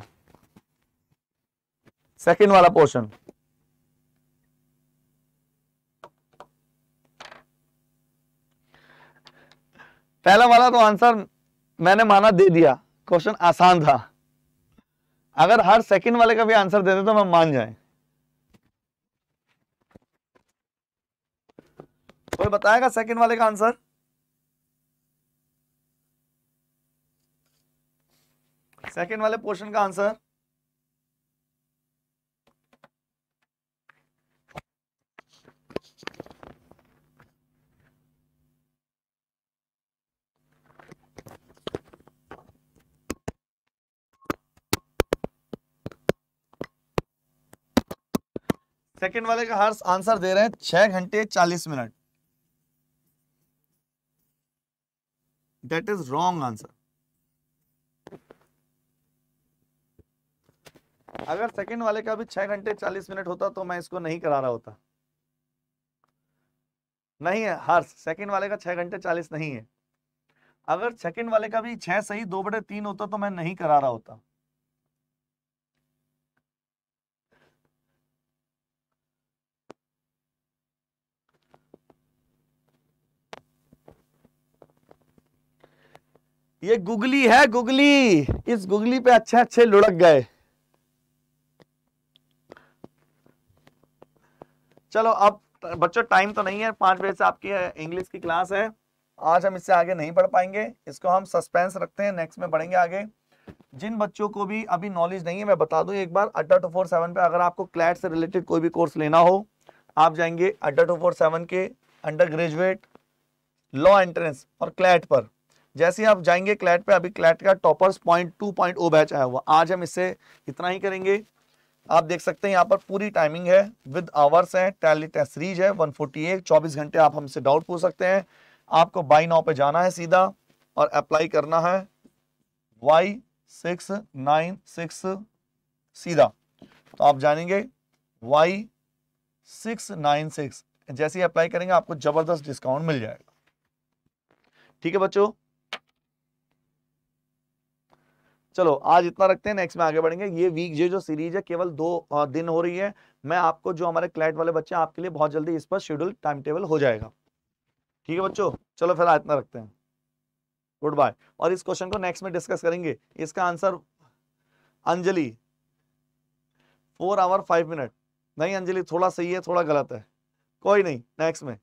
सेकंड वाला पोर्शन पहला वाला तो आंसर मैंने माना दे दिया क्वेश्चन आसान था अगर हर सेकंड वाले का भी आंसर दे दे तो मैं मान जाए कोई बताएगा सेकंड वाले का आंसर सेकेंड वाले पोर्शन का आंसर सेकेंड वाले का हर आंसर दे रहे हैं छह घंटे चालीस minute that is wrong answer अगर सेकंड वाले का भी छह घंटे चालीस मिनट होता तो मैं इसको नहीं करा रहा होता नहीं है हर्ष सेकंड वाले का छह घंटे चालीस नहीं है अगर सेकंड वाले का भी छह सही दो बटे तीन होता तो मैं नहीं करा रहा होता ये गुगली है गुगली इस गुगली पे अच्छे अच्छे लुढ़क गए चलो अब बच्चों टाइम तो नहीं है पांच बजे से आपकी इंग्लिश की क्लास है आज हम इससे आगे नहीं पढ़ पाएंगे इसको हम सस्पेंस रखते हैं नेक्स्ट में पढ़ेंगे आगे जिन बच्चों को भी अभी नॉलेज नहीं है मैं बता दूं एक बार अड्डा टू फोर सेवन पे अगर आपको क्लैट से रिलेटेड कोई भी कोर्स लेना हो आप जाएंगे अड्डा टू फोर सेवन के अंडर ग्रेजुएट लॉ एंट्रेंस और क्लैट पर जैसे आप जाएंगे क्लैट पे अभी क्लैट का toppers point two point O batch आया हुआ आज हम इससे इतना ही करेंगे आप देख सकते हैं यहाँ पर पूरी टाइमिंग है विद आवर्स है टैली सीरीज है 148 24 घंटे आप हमसे डाउट पूछ सकते हैं आपको बाई नाव पे जाना है सीधा और अप्लाई करना है वाई सिक्स नाइन सिक्स सीधा तो आप जानेंगे वाई सिक्स नाइन सिक्स जैसे ही अप्लाई करेंगे आपको जबरदस्त डिस्काउंट मिल जाएगा ठीक है बच्चों चलो आज इतना रखते हैं नेक्स्ट में आगे बढ़ेंगे ये वीक जो, जो सीरीज है केवल दो दिन हो रही है मैं आपको जो हमारे क्लाइंट वाले बच्चे आपके लिए बहुत जल्दी इस पर शेड्यूल टाइम टेबल हो जाएगा ठीक है बच्चों चलो फिर आज इतना रखते हैं गुड बाय और इस क्वेश्चन को नेक्स्ट में डिस्कस करेंगे इसका answer Anjali four hour five minute नहीं अंजलि थोड़ा सही है थोड़ा गलत है कोई नहीं नेक्स्ट में